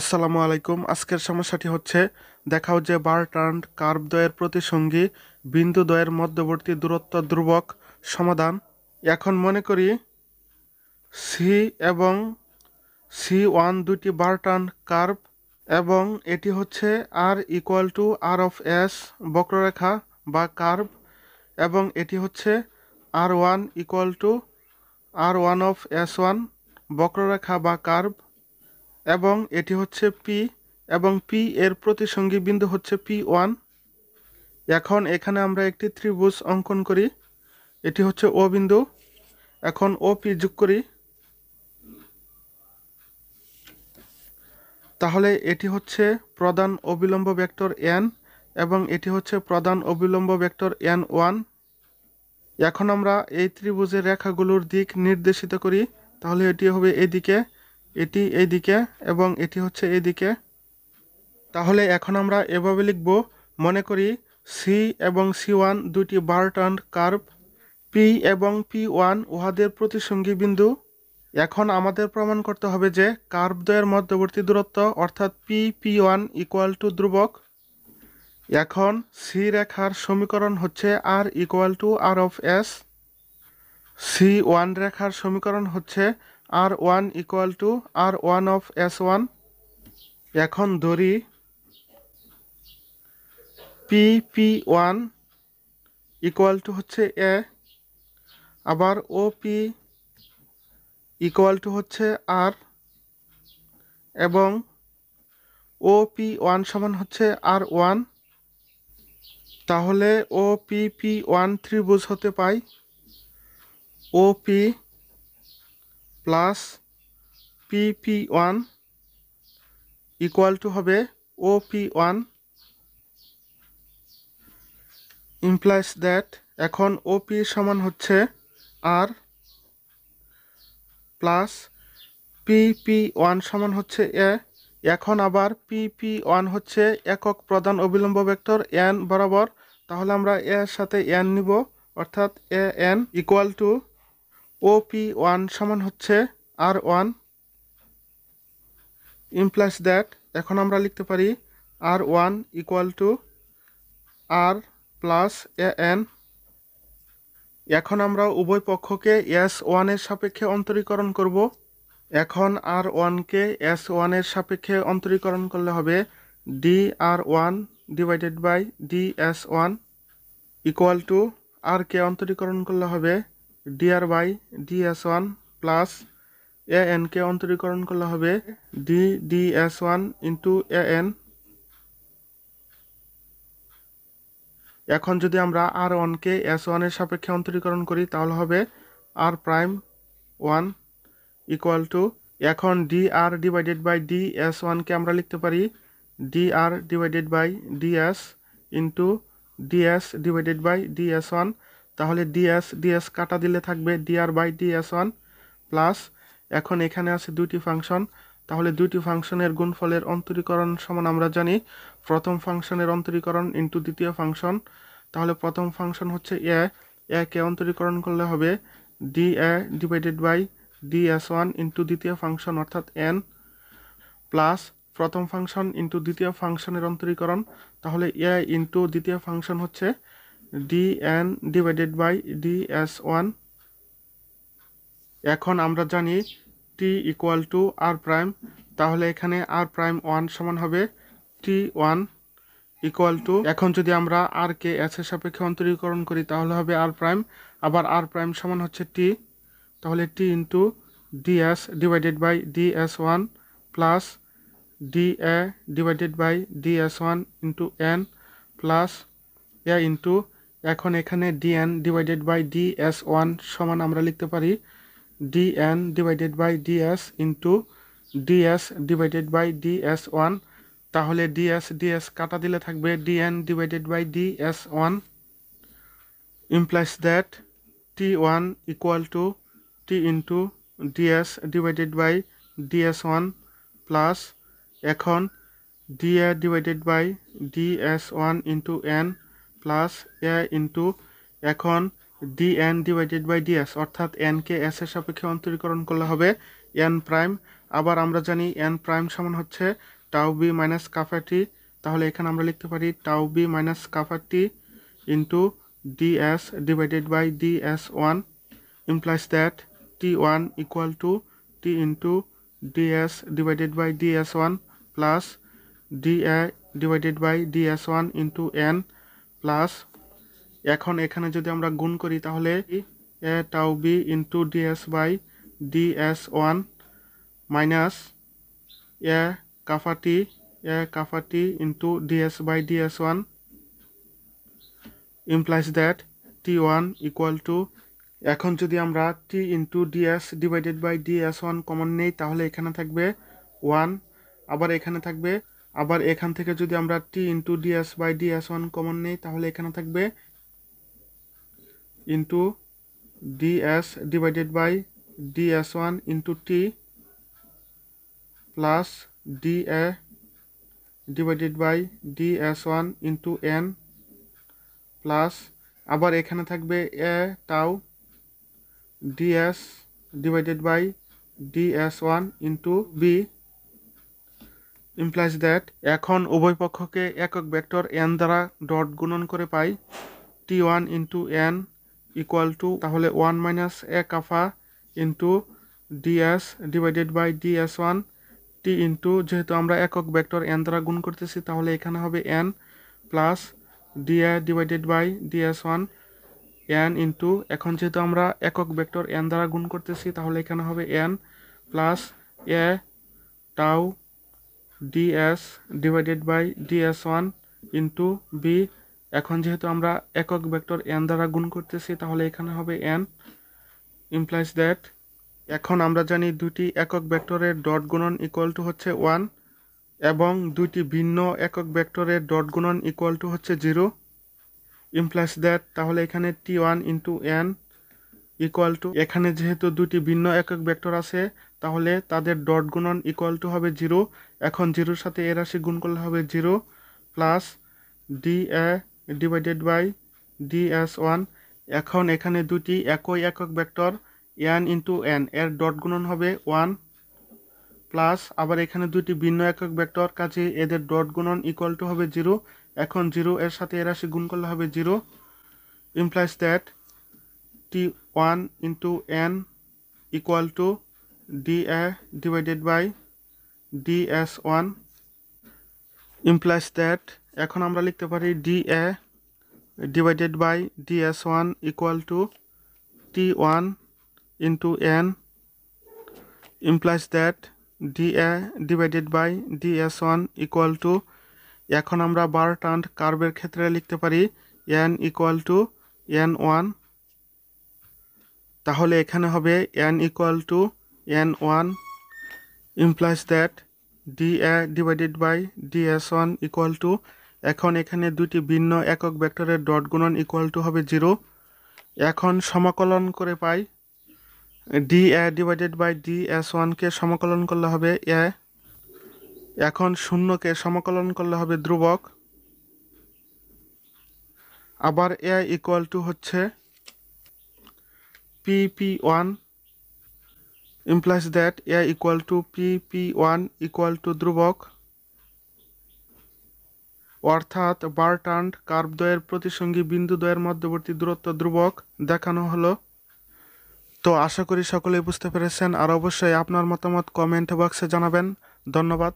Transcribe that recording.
আসসালামু আলাইকুম আজকের সমস্যাটি হচ্ছে দেখাও যে বার টার্ন কার্ভ দ্বয়ের প্রতিসঙ্গী বিন্দু দ্বয়ের মধ্যবর্তী দূরত্ব ধ্রুবক সমাধান এখন মনে করি সি এবং সি ওয়ান দুটি বার টার্ন কার্ভ এবং এটি হচ্ছে r equal to r of s বক্ররেখা বা কার্ভ এবং এটি হচ্ছে r one equal to r one of s one বক্ররেখা বা কার্ভ এবং এটি হচ্ছে পি এবং পি এর প্রতিসঙ্গী বিন্দু হচ্ছে পি ওয়ান এখন এখানে আমরা একটি ত্রিভুজ অঙ্কন করি এটি হচ্ছে ও বিন্দু এখন ও পি যোগ করি তাহলে এটি হচ্ছে প্রধান অবিলম্ব ভেক্টর এন এবং এটি হচ্ছে প্রধান অবিলম্ব ভেক্টর এন ওয়ান এখন আমরা এই ত্রিভুজের রেখাগুলোর দিক নির্দেশিত করি তাহলে এটি হবে এদিকে এটি এই দিকে এবং এটি হচ্ছে এই দিকে তাহলে এখন আমরা এভাবে লিখব মনে করি সি এবং সি ওয়ান দুইটি বার্টান কার্ভ পি এবং পি ওয়ান উহাদের প্রতিসঙ্গী বিন্দু এখন আমাদের প্রমাণ করতে হবে যে কার্ভদ্বয়ের মধ্যবর্তী দূরত্ব অর্থাৎ P P one equal to ধ্রুবক এখন সি রেখার সমীকরণ হচ্ছে r equal to r of s C one রেখার সমীকরণ হচ্ছে r one equal to r one of s one এখন ধরি P P one equal to হচ্ছে এ আবার ও পি ইকুয়াল টু হচ্ছে আর এবং ও পি ওয়ান সমান হচ্ছে আর ওয়ান তাহলে O P P one three বুঝ হতে পাই OP plus PP one equal to হবে ওপি ওয়ান ইমপ্লাইস দ্যাট এখন ওপি সমান হচ্ছে আর প্লাস পিপি ওয়ান সমান হচ্ছে এ এখন আবার পিপি ওয়ান হচ্ছে একক প্রধান অবিলম্ব ভেক্টর এন বরাবর তাহলে আমরা এর সাথে এন নিব অর্থাৎ a n equal to OP one সমান হচ্ছে আর ওয়ান ইমপ্লাস দ্যাট এখন আমরা লিখতে পারি r one equal to r plus a n এখন আমরা উভয় পক্ষকে এস ওয়ানের সাপেক্ষে অন্তরীকরণ করব এখন আর ওয়ানকে এস ওয়ানের সাপেক্ষে অন্তরীকরণ করলে হবে d r one divided by D S one equal to r কে অন্তরীকরণ করলে হবে d r by D S one plus a এনকে অন্তরীকরণ করলে হবে d d S one into a n এখন যদি আমরা আর ওয়ানকে এস ওয়ানের সাপেক্ষে অন্তরীকরণ করি তাহলে হবে r prime one equal to এখন d r divided by D S ওয়ানকে আমরা লিখতে পারি d r divided by D s into d s divided by D S one তাহলে ডিএস ডিএস কাটা দিলে থাকবে d r by DS one plus এখন এখানে আছে দুইটি ফাংশন তাহলে দুইটি ফাংশনের গুণফলের অন্তরীকরণ সমান আমরা জানি প্রথম ফাংশনের অন্তরীকরণ ইন্টু দ্বিতীয় ফাংশন তাহলে প্রথম ফাংশন হচ্ছে এ একে অন্তরীকরণ করলে হবে d A divided by D S one into দ্বিতীয় ফাংশন অর্থাৎ এন প্লাস প্রথম ফাংশন ইন্টু দ্বিতীয় ফাংশনের অন্তরীকরণ তাহলে এ ইন্টু দ্বিতীয় ফাংশন হচ্ছে dn divided by ds1 one এখন আমরা জানি t equal to r prime তাহলে এখানে আর প্রাইম ওয়ান সমান হবে টি ওয়ান ইকুয়াল টু এখন যদি আমরা আর কে এস এর সাপেক্ষে অন্তরীকরণ করি তাহলে হবে আর প্রাইম আবার আর প্রাইম সমান হচ্ছে টি তাহলে t into DS divided by DS one plus D A divided by DS one into N plus a into এখন এখানে d n divided by D S one সমান আমরা লিখতে পারি d n divided by d d s into s divided by D S one তাহলে d s d s কাটা দিলে থাকবে d n divided by D S one implies t one equal to T into d s divided by D S one plus এখন d divided by D S one into N plus a into এখন d n divided by d s অর্থাৎ এনকে s এর সাপেক্ষে অন্তরীকরণ করলে হবে N prime আবার আমরা জানি এন প্রাইম সমান হচ্ছে টাউ বি মাইনাস কাফাটি তাহলে এখানে আমরা লিখতে পারি tau B minus kappa T into DS divided by DS one implies that T one implies that T1 equal to T into ds divided by ds1 plus dA divided by one into N plus এখন এখানে যদি আমরা গুণ করি তাহলে A tau B into ds by DS one minus A kappa T A kappa T into ds by DS one implies that T one equal to এখন যদি আমরা T into DS divided by DS one common নেই তাহলে এখানে থাকবে one আবার এখানে থাকবে আবার এখান থেকে যদি আমরা T into ds by DS one common নেই তাহলে এখানে থাকবে into DS divided by DS one into T plus dA divided by DS one into N plus আবার এখানে থাকবে A D ds divided by DS one into B implies that এখন উভয় পক্ষকে একক ভেক্টর এন দ্বারা ডট গুণন করে পাই T one into N equal to তাহলে one minus A kappa into DS divided by DS one T into যেহেতু আমরা একক ভেক্টর এন দ্বারা গুণ করতেছি তাহলে এখানে হবে N plus dA divided by DS one N into এখন যেহেতু আমরা একক ভেক্টর এন দ্বারা গুণ করতেছি তাহলে এখানে হবে N plus A tau ds divided by ds1 one into B এখন যেহেতু আমরা একক ভেক্টর এন দ্বারা গুণ করতেছি তাহলে এখানে হবে এন implies that এখন আমরা জানি দুটি একক ভেক্টরের ডট গুণন ইকুয়াল টু হচ্ছে ওয়ান এবং দুইটি ভিন্ন একক ভেক্টরের ডট গুণন ইকুয়াল টু হচ্ছে জিরো implies that তাহলে এখানে T one into N equal to এখানে যেহেতু দুটি ভিন্ন একক ভেক্টর আছে তাহলে তাদের ডট গুণন ইকুয়াল টু হবে জিরো এখন জিরোর সাথে এ রাশি গুণ করলে হবে zero plus D A divided by D S one এখন এখানে দুটি একই একক ভেক্টর এন ইন্টু এন এর ডট গুণন হবে ওয়ান প্লাস আবার এখানে দুটি ভিন্ন একক ভেক্টর কাছে এদের ডট গুণন ইকুয়াল টু হবে জিরো এখন জিরো এর সাথে এ রাশি গুণ করলে হবে zero implies that T one into N equal to D A divided by ds1 one that এখন আমরা লিখতে পারি D A divided by equal one equal to T one into N divided by D A divided by one equal to এখন আমরা বার টান্ড কার্ভের ক্ষেত্রে লিখতে পারি N equal to N one তাহলে এখানে হবে N equal to N one implies that D A divided by D S one equal to এখন এখানে দুটি ভিন্ন একক ভেক্টরের ডট গুণন ইকুয়াল টু হবে জিরো এখন সমাকলন করে পাই D A divided by D S ওয়ানকে সমাকলন করলে হবে এ এখন শূন্যকে সমাকলন করলে হবে ধ্রুবক আবার এ ইকুয়াল টু হচ্ছে P P one implies that A equal to PP1 equal to ধ্রুবক অর্থাৎ বার্টান্ড কার্ভদ্বয়ের প্রতিসঙ্গী বিন্দু দ্বয়ের মধ্যবর্তী দূরত্ব ধ্রুবক দেখানো হলো তো আশা করি সকলে বুঝতে পেরেছেন আর অবশ্যই আপনার মতামত কমেন্ট বক্সে জানাবেন ধন্যবাদ